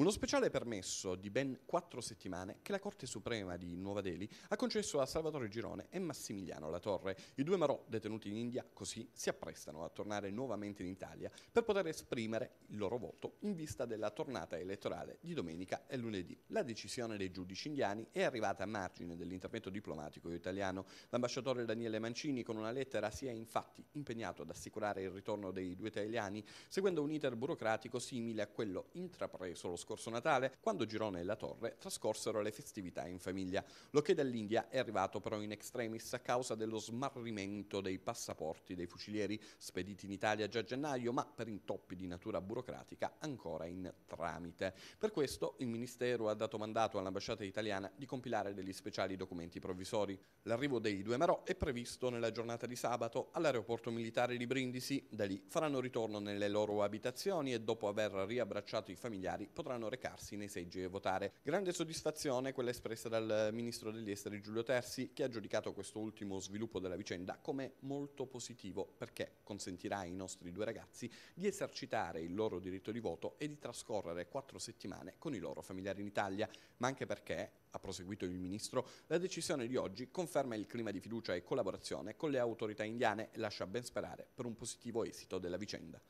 Uno speciale permesso di ben quattro settimane che la Corte Suprema di Nuova Delhi ha concesso a Salvatore Girone e Massimiliano Latorre. I due Marò detenuti in India così si apprestano a tornare nuovamente in Italia per poter esprimere il loro voto in vista della tornata elettorale di domenica e lunedì. La decisione dei giudici indiani è arrivata a margine dell'intervento diplomatico italiano. L'ambasciatore Daniele Mancini con una lettera si è infatti impegnato ad assicurare il ritorno dei due italiani seguendo un iter burocratico simile a quello intrapreso lo scorso scorso Natale, quando girò nella Torre trascorsero le festività in famiglia. Lo che dall'India è arrivato però in extremis a causa dello smarrimento dei passaporti dei fucilieri spediti in Italia già a gennaio, ma per intoppi di natura burocratica ancora in tramite. Per questo il Ministero ha dato mandato all'ambasciata italiana di compilare degli speciali documenti provvisori. L'arrivo dei due Marò è previsto nella giornata di sabato all'aeroporto militare di Brindisi. Da lì faranno ritorno nelle loro abitazioni e dopo aver riabbracciato i familiari potranno potranno recarsi nei seggi e votare. Grande soddisfazione quella espressa dal ministro degli esteri Giulio Terzi che ha giudicato questo ultimo sviluppo della vicenda come molto positivo perché consentirà ai nostri due ragazzi di esercitare il loro diritto di voto e di trascorrere quattro settimane con i loro familiari in Italia, ma anche perché ha proseguito il ministro, la decisione di oggi conferma il clima di fiducia e collaborazione con le autorità indiane e lascia ben sperare per un positivo esito della vicenda.